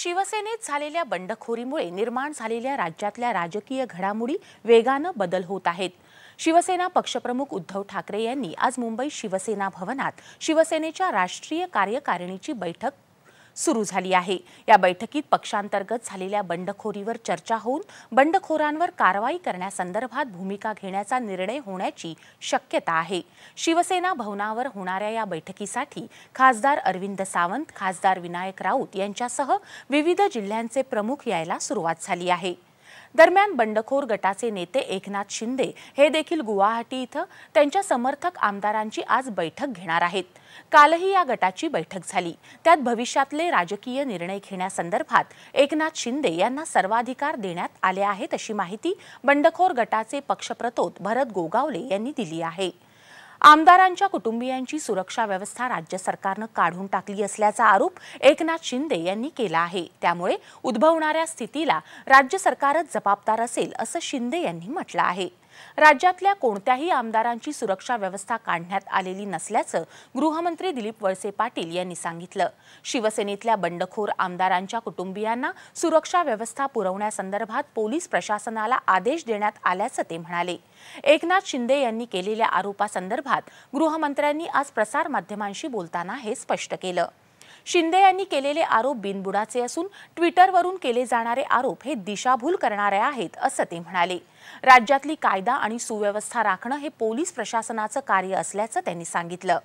शिवसेनेत झालेल्या बंडखोरीमुळे निर्माण झालेल्या राज्यातल्या राजकीय घडामोडी वेगानं बदल होत आहेत शिवसेना पक्षप्रमुख उद्धव ठाकरे यांनी आज मुंबई शिवसेना भवनात शिवसेनेच्या राष्ट्रीय कार्यकारिणीची बैठक सुरू झाली आहे या बैठकीत पक्षांतर्गत झालेल्या बंडखोरीवर चर्चा होऊन बंडखोरांवर कारवाई करण्यासंदर्भात भूमिका घेण्याचा निर्णय होण्याची शक्यता आहे शिवसेना भवनावर होणाऱ्या या बैठकीसाठी खासदार अरविंद सावंत खासदार विनायक राऊत यांच्यासह विविध जिल्ह्यांचे प्रमुख यायला सुरुवात झाली आहे दरम्यान बंडखोर गटाचे नेते एकनाथ शिंदे हे देखील गुवाहाटी इथं त्यांच्या समर्थक आमदारांची आज बैठक घेणार आहेत कालही या गटाची बैठक झाली त्यात भविष्यातले राजकीय निर्णय घेण्यासंदर्भात एकनाथ शिंदे यांना सर्वाधिकार देण्यात आले आहेत अशी माहिती बंडखोर गटाचे पक्षप्रतोत भरत गोगावले यांनी दिली आहे आमदारांच्या कुटुंबियांची सुरक्षा व्यवस्था राज्य सरकारनं काढून टाकली असल्याचा आरोप एकनाथ शिंदे यांनी केला आहे त्यामुळे उद्भवणाऱ्या स्थितीला राज्य सरकारच जबाबदार असेल असं शिंदे यांनी म्हटलं आहे राज्यातल्या कोणत्याही आमदारांची सुरक्षा व्यवस्था काढण्यात आलेली नसल्याचं गृहमंत्री दिलीप वळसे पाटील यांनी सांगितलं शिवसेनेतल्या बंडखोर आमदारांच्या कुटुंबियांना सुरक्षा व्यवस्था पुरवण्यासंदर्भात पोलीस प्रशासनाला आदेश देण्यात आल्याचं ते म्हणाले एकनाथ शिंदे यांनी केलेल्या आरोपासंदर्भात गृहमंत्र्यांनी आज प्रसारमाध्यमांशी बोलताना हे स्पष्ट केलं शिंदे यांनी केलेले आरोप बिनबुडाचे असून ट्विटरवरून केले जाणारे आरोप हे दिशाभूल करणारे आहेत असं ते म्हणाले राज्यातली कायदा आणि सुव्यवस्था राखणं हे पोलीस प्रशासनाचं कार्य असल्याचं त्यांनी सांगितलं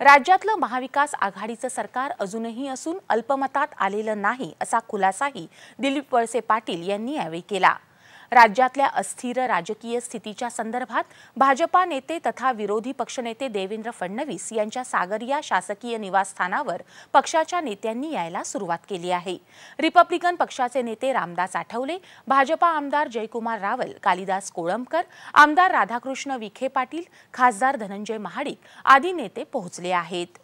राज्यातलं महाविकास आघाडीचं सरकार अजूनही असून अल्पमतात आलेलं नाही असा खुलासाही दिलीप वळसे पाटील यांनी यावेळी केला राज्यातल्या अस्थिर राजकीय स्थितीच्या संदर्भात भाजपा नेते तथा विरोधी पक्षनेते देवेंद्र फडणवीस यांच्या सागरिया शासकीय निवासस्थानावर पक्षाच्या नेत्यांनी यायला सुरुवात केली आहे रिपब्लिकन पक्षाचे नेते रामदास आठवले भाजपा आमदार जयकुमार रावल कालिदास कोळंबकर आमदार राधाकृष्ण विखे पाटील खासदार धनंजय महाडिक आदी नेते पोहोचले आहेत